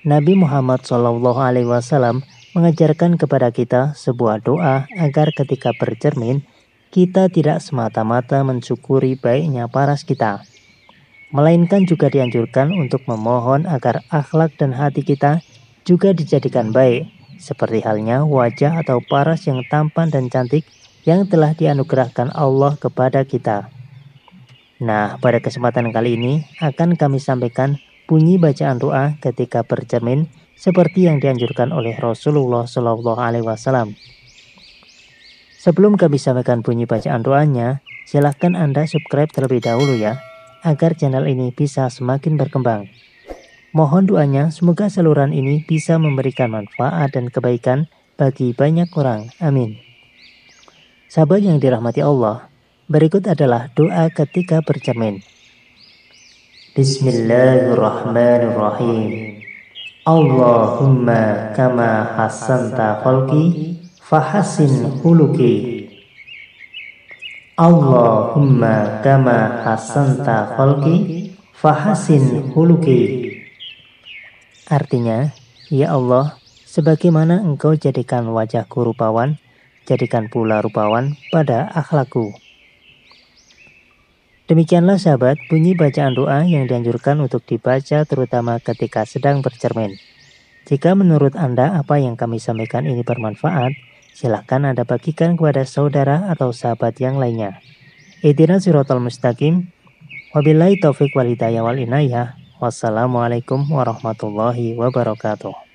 Nabi Muhammad SAW mengajarkan kepada kita sebuah doa agar ketika bercermin kita tidak semata-mata mensyukuri baiknya paras kita, melainkan juga dianjurkan untuk memohon agar akhlak dan hati kita juga dijadikan baik, seperti halnya wajah atau paras yang tampan dan cantik yang telah dianugerahkan Allah kepada kita. Nah, pada kesempatan kali ini akan kami sampaikan bunyi bacaan doa ketika bercermin seperti yang dianjurkan oleh Rasulullah Shallallahu Alaihi Wasallam. Sebelum kami sampaikan bunyi bacaan doanya, silahkan Anda subscribe terlebih dahulu ya, agar channel ini bisa semakin berkembang. Mohon doanya semoga saluran ini bisa memberikan manfaat dan kebaikan bagi banyak orang. Amin. Sahabat yang dirahmati Allah, berikut adalah doa ketika bercermin. Bismillahirrahmanirrahim. Allahumma kama hasanta khalqi fahasin huluki. Allahumma kama hasanta khalqi fahasin huluki. Artinya, ya Allah, sebagaimana engkau jadikan wajahku rupawan, jadikan pula rupawan pada akhlakku. Demikianlah sahabat bunyi bacaan doa yang dianjurkan untuk dibaca terutama ketika sedang bercermin. Jika menurut Anda apa yang kami sampaikan ini bermanfaat, silakan Anda bagikan kepada saudara atau sahabat yang lainnya. Itina sirotol mustaqim, wabillahi taufiq wal hidayah wal inayah, wassalamualaikum warahmatullahi wabarakatuh.